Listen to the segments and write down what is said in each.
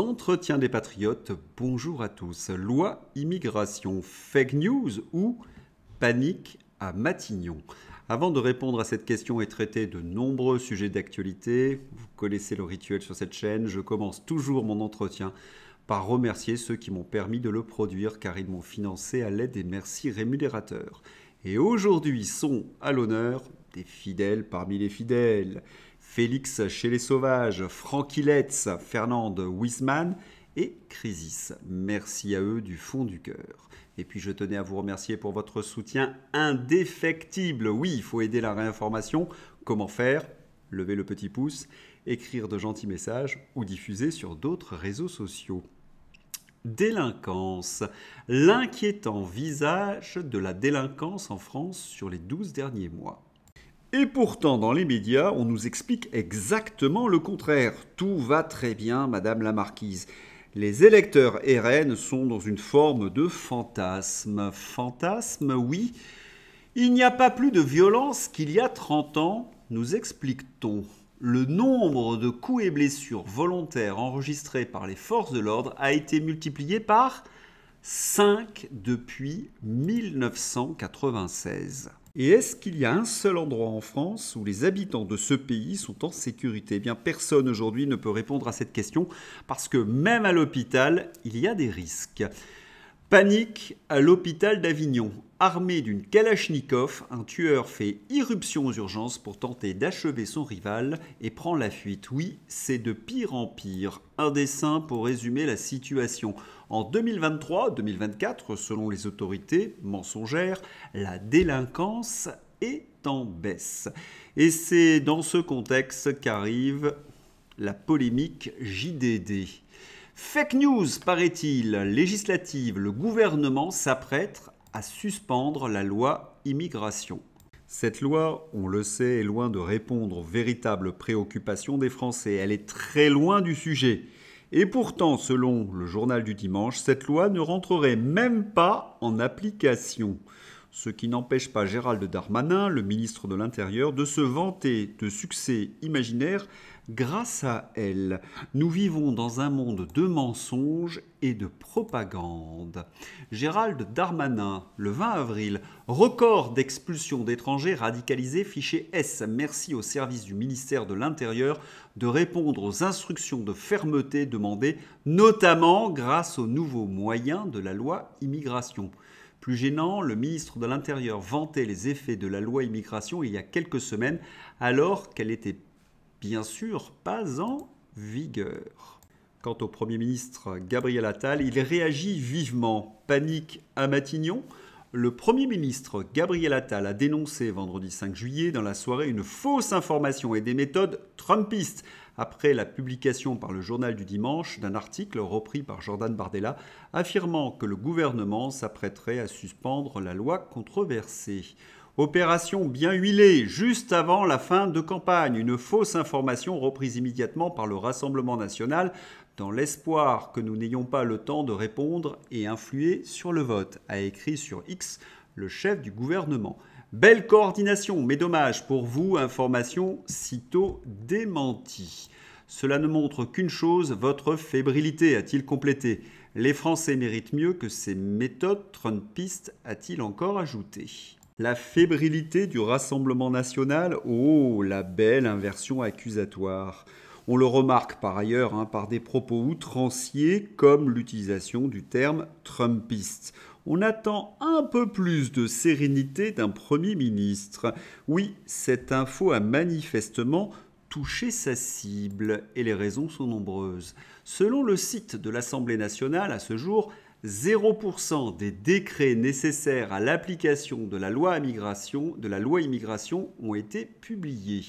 Entretien des patriotes, bonjour à tous. Loi immigration, fake news ou panique à Matignon Avant de répondre à cette question et traiter de nombreux sujets d'actualité, vous connaissez le rituel sur cette chaîne, je commence toujours mon entretien par remercier ceux qui m'ont permis de le produire car ils m'ont financé à l'aide des merci rémunérateurs. Et aujourd'hui sont à l'honneur des fidèles parmi les fidèles. Félix chez les Sauvages, Frankie Letts, Fernande Wisman et Crisis. Merci à eux du fond du cœur. Et puis je tenais à vous remercier pour votre soutien indéfectible. Oui, il faut aider la réinformation. Comment faire Levez le petit pouce, écrire de gentils messages ou diffuser sur d'autres réseaux sociaux. Délinquance. L'inquiétant visage de la délinquance en France sur les 12 derniers mois. Et pourtant, dans les médias, on nous explique exactement le contraire. Tout va très bien, Madame la Marquise. Les électeurs RN sont dans une forme de fantasme. Fantasme, oui. Il n'y a pas plus de violence qu'il y a 30 ans, nous explique-t-on. Le nombre de coups et blessures volontaires enregistrés par les forces de l'ordre a été multiplié par 5 depuis 1996. Et est-ce qu'il y a un seul endroit en France où les habitants de ce pays sont en sécurité Eh bien, personne aujourd'hui ne peut répondre à cette question parce que même à l'hôpital, il y a des risques. Panique à l'hôpital d'Avignon. Armé d'une Kalachnikov, un tueur fait irruption aux urgences pour tenter d'achever son rival et prend la fuite. Oui, c'est de pire en pire. Un dessin pour résumer la situation. En 2023-2024, selon les autorités mensongères, la délinquance est en baisse. Et c'est dans ce contexte qu'arrive la polémique JDD. Fake news, paraît-il, législative, le gouvernement s'apprête à suspendre la loi immigration. Cette loi, on le sait, est loin de répondre aux véritables préoccupations des Français. Elle est très loin du sujet. Et pourtant, selon le journal du dimanche, cette loi ne rentrerait même pas en application. Ce qui n'empêche pas Gérald Darmanin, le ministre de l'Intérieur, de se vanter de succès imaginaires Grâce à elle, nous vivons dans un monde de mensonges et de propagande. Gérald Darmanin, le 20 avril, record d'expulsion d'étrangers radicalisés fiché S. Merci au service du ministère de l'Intérieur de répondre aux instructions de fermeté demandées, notamment grâce aux nouveaux moyens de la loi immigration. Plus gênant, le ministre de l'Intérieur vantait les effets de la loi immigration il y a quelques semaines alors qu'elle était bien sûr pas en vigueur. Quant au Premier ministre Gabriel Attal, il réagit vivement. Panique à Matignon le Premier ministre Gabriel Attal a dénoncé vendredi 5 juillet dans la soirée une fausse information et des méthodes trumpistes après la publication par le journal du dimanche d'un article repris par Jordan Bardella affirmant que le gouvernement s'apprêterait à suspendre la loi controversée. Opération bien huilée, juste avant la fin de campagne. Une fausse information reprise immédiatement par le Rassemblement national dans l'espoir que nous n'ayons pas le temps de répondre et influer sur le vote, a écrit sur X le chef du gouvernement. Belle coordination, mais dommage pour vous, information sitôt démentie. Cela ne montre qu'une chose, votre fébrilité, a-t-il complété. Les Français méritent mieux que ces méthodes trumpistes, a-t-il encore ajouté. La fébrilité du Rassemblement national, oh, la belle inversion accusatoire. On le remarque par ailleurs hein, par des propos outranciers comme l'utilisation du terme Trumpiste. On attend un peu plus de sérénité d'un Premier ministre. Oui, cette info a manifestement touché sa cible et les raisons sont nombreuses. Selon le site de l'Assemblée nationale, à ce jour, 0% des décrets nécessaires à l'application de la loi immigration, de la loi immigration ont été publiés.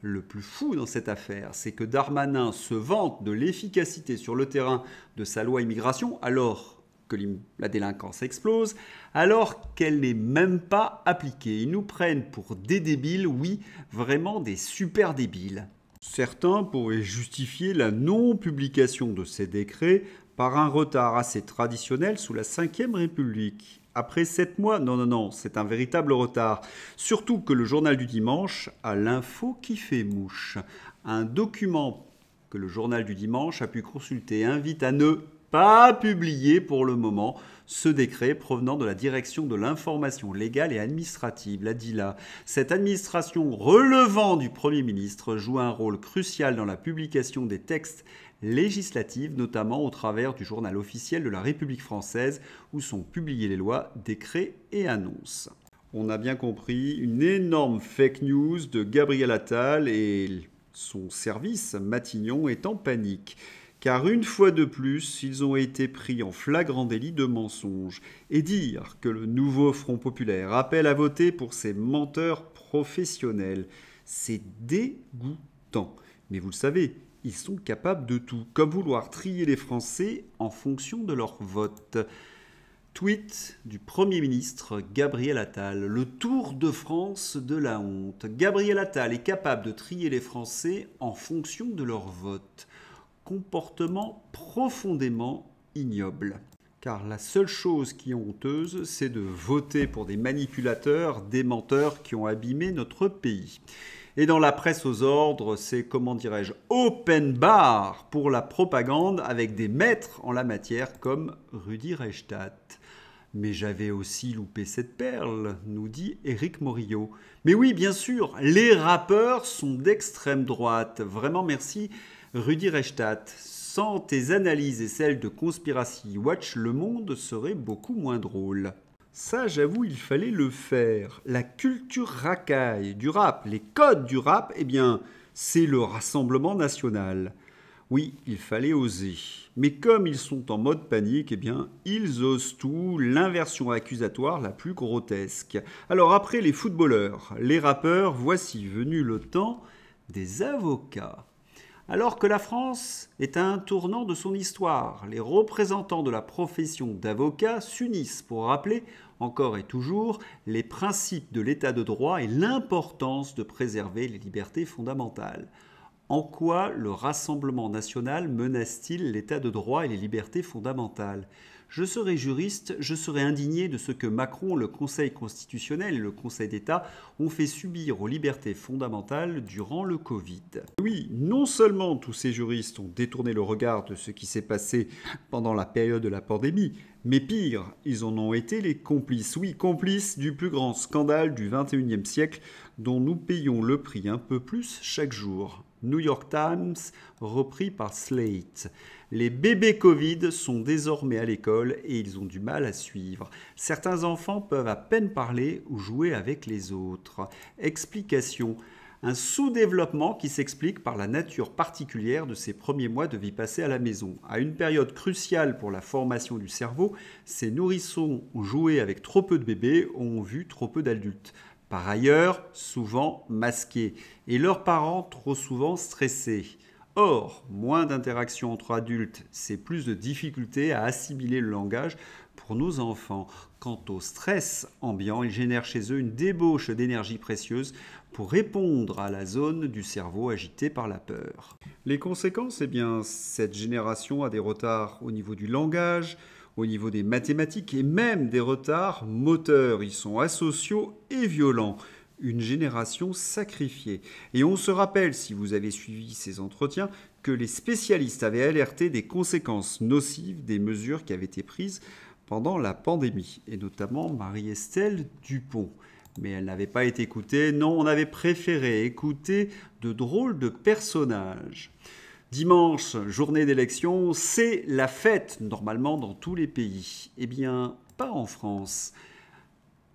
Le plus fou dans cette affaire, c'est que Darmanin se vante de l'efficacité sur le terrain de sa loi immigration alors que la délinquance explose, alors qu'elle n'est même pas appliquée. Ils nous prennent pour des débiles, oui, vraiment des super débiles. Certains pourraient justifier la non-publication de ces décrets par un retard assez traditionnel sous la Ve République. Après sept mois, non, non, non, c'est un véritable retard. Surtout que le journal du dimanche a l'info qui fait mouche. Un document que le journal du dimanche a pu consulter invite à ne pas publier pour le moment ce décret provenant de la direction de l'information légale et administrative, la DILA. Cette administration relevant du Premier ministre joue un rôle crucial dans la publication des textes législatives, notamment au travers du journal officiel de la République française, où sont publiées les lois, décrets et annonces. On a bien compris une énorme fake news de Gabriel Attal et son service Matignon est en panique car une fois de plus, ils ont été pris en flagrant délit de mensonge. Et dire que le nouveau Front populaire appelle à voter pour ces menteurs professionnels, c'est dégoûtant. Mais vous le savez, ils sont capables de tout, comme vouloir trier les Français en fonction de leur vote. Tweet du Premier ministre Gabriel Attal. Le tour de France de la honte. Gabriel Attal est capable de trier les Français en fonction de leur vote. Comportement profondément ignoble. Car la seule chose qui est honteuse, c'est de voter pour des manipulateurs, des menteurs qui ont abîmé notre pays. Et dans la presse aux ordres, c'est, comment dirais-je, open bar pour la propagande avec des maîtres en la matière comme Rudi Reichstadt. Mais j'avais aussi loupé cette perle, nous dit Eric Morillo. Mais oui, bien sûr, les rappeurs sont d'extrême droite. Vraiment merci, Rudi Reichstadt. Sans tes analyses et celles de Conspiracy Watch, le monde serait beaucoup moins drôle. Ça, j'avoue, il fallait le faire. La culture racaille du rap, les codes du rap, eh bien, c'est le Rassemblement national. Oui, il fallait oser. Mais comme ils sont en mode panique, eh bien, ils osent tout, l'inversion accusatoire la plus grotesque. Alors après les footballeurs, les rappeurs, voici venu le temps des avocats. Alors que la France est à un tournant de son histoire, les représentants de la profession d'avocat s'unissent pour rappeler encore et toujours les principes de l'état de droit et l'importance de préserver les libertés fondamentales. En quoi le Rassemblement national menace-t-il l'état de droit et les libertés fondamentales Je serai juriste, je serai indigné de ce que Macron, le Conseil constitutionnel et le Conseil d'État ont fait subir aux libertés fondamentales durant le Covid. Oui, non seulement tous ces juristes ont détourné le regard de ce qui s'est passé pendant la période de la pandémie, mais pire, ils en ont été les complices, oui, complices du plus grand scandale du 21e siècle dont nous payons le prix un peu plus chaque jour. New York Times, repris par Slate. Les bébés Covid sont désormais à l'école et ils ont du mal à suivre. Certains enfants peuvent à peine parler ou jouer avec les autres. Explication un sous-développement qui s'explique par la nature particulière de ces premiers mois de vie passés à la maison. À une période cruciale pour la formation du cerveau, ces nourrissons ont joué avec trop peu de bébés, ont vu trop peu d'adultes. Par ailleurs, souvent masqués, et leurs parents trop souvent stressés. Or, moins d'interactions entre adultes, c'est plus de difficultés à assimiler le langage pour nos enfants. Quant au stress ambiant, il génère chez eux une débauche d'énergie précieuse pour répondre à la zone du cerveau agitée par la peur. Les conséquences, eh bien, cette génération a des retards au niveau du langage, au niveau des mathématiques et même des retards moteurs. Ils sont asociaux et violents une génération sacrifiée. Et on se rappelle, si vous avez suivi ces entretiens, que les spécialistes avaient alerté des conséquences nocives des mesures qui avaient été prises pendant la pandémie, et notamment Marie-Estelle Dupont mais elle n'avait pas été écoutée. Non, on avait préféré écouter de drôles de personnages. Dimanche, journée d'élection, c'est la fête normalement dans tous les pays. Eh bien, pas en France.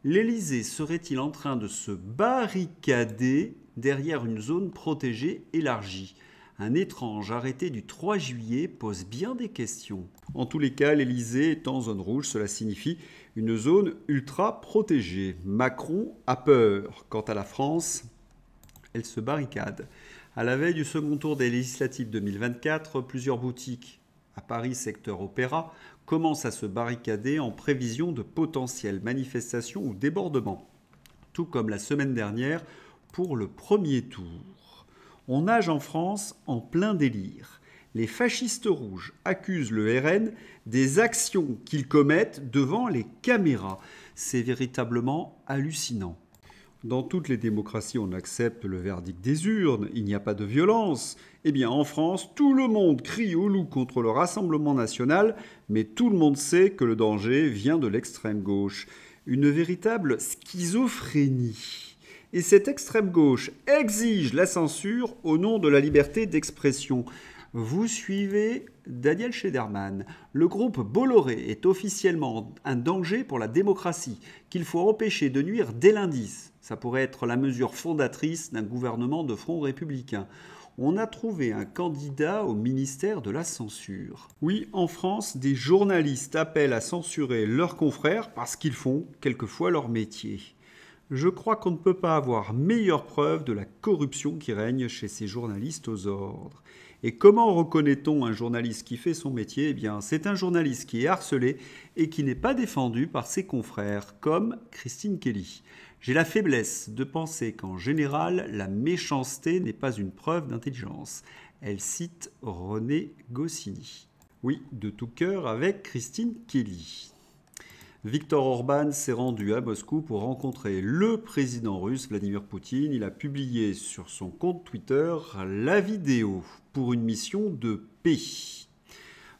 L'Élysée serait-il en train de se barricader derrière une zone protégée élargie un étrange arrêté du 3 juillet pose bien des questions. En tous les cas, l'Elysée est en zone rouge, cela signifie une zone ultra protégée. Macron a peur. Quant à la France, elle se barricade. À la veille du second tour des législatives 2024, plusieurs boutiques à Paris secteur opéra commencent à se barricader en prévision de potentielles manifestations ou débordements, tout comme la semaine dernière pour le premier tour on nage en France en plein délire. Les fascistes rouges accusent le RN des actions qu'ils commettent devant les caméras. C'est véritablement hallucinant. Dans toutes les démocraties, on accepte le verdict des urnes, il n'y a pas de violence. Eh bien, en France, tout le monde crie au loup contre le Rassemblement national, mais tout le monde sait que le danger vient de l'extrême gauche. Une véritable schizophrénie et cette extrême gauche exige la censure au nom de la liberté d'expression. Vous suivez Daniel Schederman. Le groupe Bolloré est officiellement un danger pour la démocratie qu'il faut empêcher de nuire dès l'indice. Ça pourrait être la mesure fondatrice d'un gouvernement de front républicain. On a trouvé un candidat au ministère de la censure. Oui, en France, des journalistes appellent à censurer leurs confrères parce qu'ils font quelquefois leur métier. Je crois qu'on ne peut pas avoir meilleure preuve de la corruption qui règne chez ces journalistes aux ordres. Et comment reconnaît-on un journaliste qui fait son métier Eh bien, c'est un journaliste qui est harcelé et qui n'est pas défendu par ses confrères, comme Christine Kelly. J'ai la faiblesse de penser qu'en général, la méchanceté n'est pas une preuve d'intelligence. Elle cite René Goscinny. Oui, de tout cœur avec Christine Kelly. Viktor Orban s'est rendu à Moscou pour rencontrer le président russe Vladimir Poutine. Il a publié sur son compte Twitter la vidéo pour une mission de paix.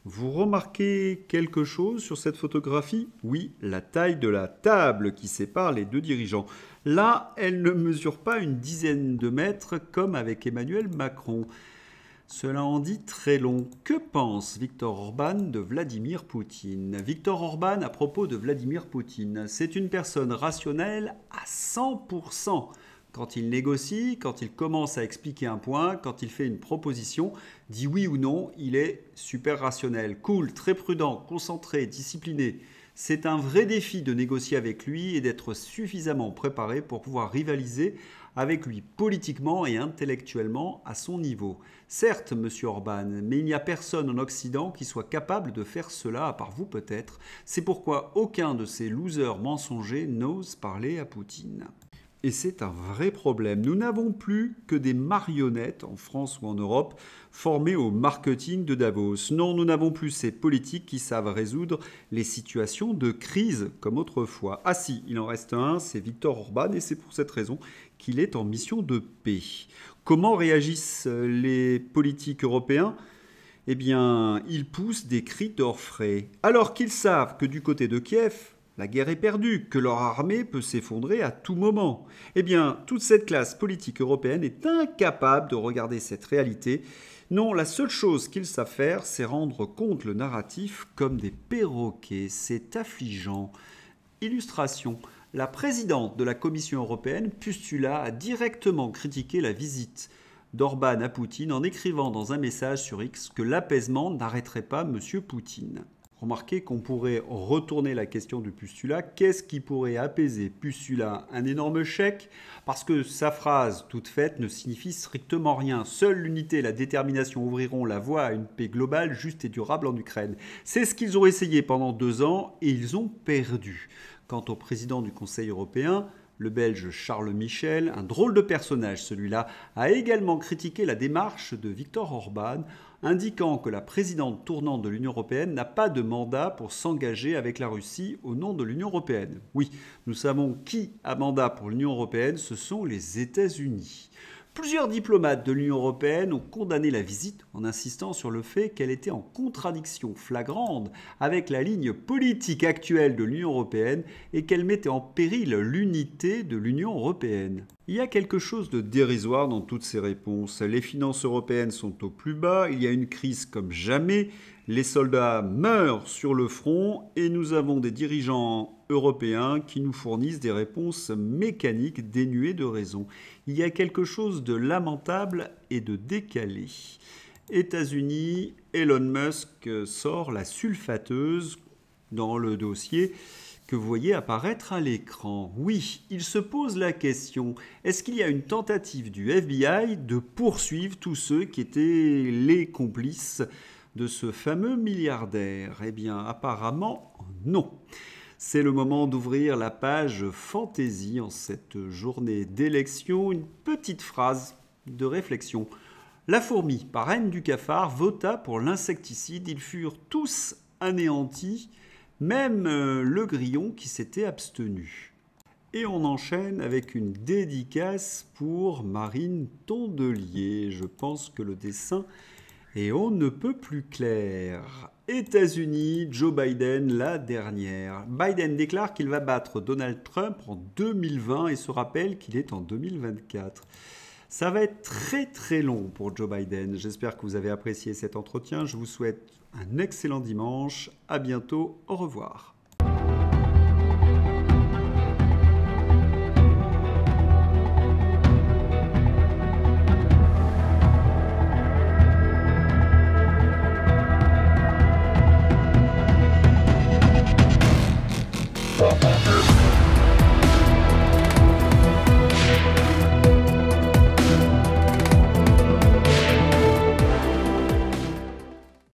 Vous remarquez quelque chose sur cette photographie Oui, la taille de la table qui sépare les deux dirigeants. Là, elle ne mesure pas une dizaine de mètres comme avec Emmanuel Macron. Cela en dit très long. Que pense Viktor Orban de Vladimir Poutine Viktor Orban à propos de Vladimir Poutine, c'est une personne rationnelle à 100%. Quand il négocie, quand il commence à expliquer un point, quand il fait une proposition, dit oui ou non, il est super rationnel, cool, très prudent, concentré, discipliné. C'est un vrai défi de négocier avec lui et d'être suffisamment préparé pour pouvoir rivaliser avec lui politiquement et intellectuellement à son niveau. Certes, monsieur Orban, mais il n'y a personne en Occident qui soit capable de faire cela, à part vous peut-être. C'est pourquoi aucun de ces losers mensongers n'ose parler à Poutine. Et c'est un vrai problème. Nous n'avons plus que des marionnettes en France ou en Europe formées au marketing de Davos. Non, nous n'avons plus ces politiques qui savent résoudre les situations de crise comme autrefois. Ah si, il en reste un, c'est Victor Orban, et c'est pour cette raison qu'il est en mission de paix. Comment réagissent euh, les politiques européens Eh bien, ils poussent des cris d'orfraie, alors qu'ils savent que du côté de Kiev, la guerre est perdue, que leur armée peut s'effondrer à tout moment. Eh bien, toute cette classe politique européenne est incapable de regarder cette réalité. Non, la seule chose qu'ils savent faire, c'est rendre compte le narratif comme des perroquets. C'est affligeant. Illustration la présidente de la Commission européenne, Pustula, a directement critiqué la visite d'Orban à Poutine en écrivant dans un message sur X que l'apaisement n'arrêterait pas M. Poutine. Remarquez qu'on pourrait retourner la question de Pustula. Qu'est-ce qui pourrait apaiser Pustula Un énorme chèque Parce que sa phrase toute faite ne signifie strictement rien. Seule l'unité et la détermination ouvriront la voie à une paix globale, juste et durable en Ukraine. C'est ce qu'ils ont essayé pendant deux ans et ils ont perdu. Quant au président du Conseil européen, le Belge Charles Michel, un drôle de personnage celui-là, a également critiqué la démarche de Viktor Orban, indiquant que la présidente tournante de l'Union européenne n'a pas de mandat pour s'engager avec la Russie au nom de l'Union européenne. Oui, nous savons qui a mandat pour l'Union européenne, ce sont les États-Unis. Plusieurs diplomates de l'Union européenne ont condamné la visite en insistant sur le fait qu'elle était en contradiction flagrante avec la ligne politique actuelle de l'Union européenne et qu'elle mettait en péril l'unité de l'Union européenne. Il y a quelque chose de dérisoire dans toutes ces réponses. Les finances européennes sont au plus bas, il y a une crise comme jamais, les soldats meurent sur le front et nous avons des dirigeants européens qui nous fournissent des réponses mécaniques dénuées de raison. Il y a quelque chose de lamentable et de décalé. États-Unis, Elon Musk sort la sulfateuse dans le dossier que vous voyez apparaître à l'écran. Oui, il se pose la question, est-ce qu'il y a une tentative du FBI de poursuivre tous ceux qui étaient les complices de ce fameux milliardaire Eh bien, apparemment, non. C'est le moment d'ouvrir la page fantaisie en cette journée d'élection. Une petite phrase de réflexion. La fourmi, parraine du cafard, vota pour l'insecticide. Ils furent tous anéantis, même euh, le grillon qui s'était abstenu. Et on enchaîne avec une dédicace pour Marine Tondelier. Je pense que le dessin et on ne peut plus clair. États-Unis, Joe Biden, la dernière. Biden déclare qu'il va battre Donald Trump en 2020 et se rappelle qu'il est en 2024. Ça va être très très long pour Joe Biden. J'espère que vous avez apprécié cet entretien. Je vous souhaite un excellent dimanche. À bientôt. Au revoir.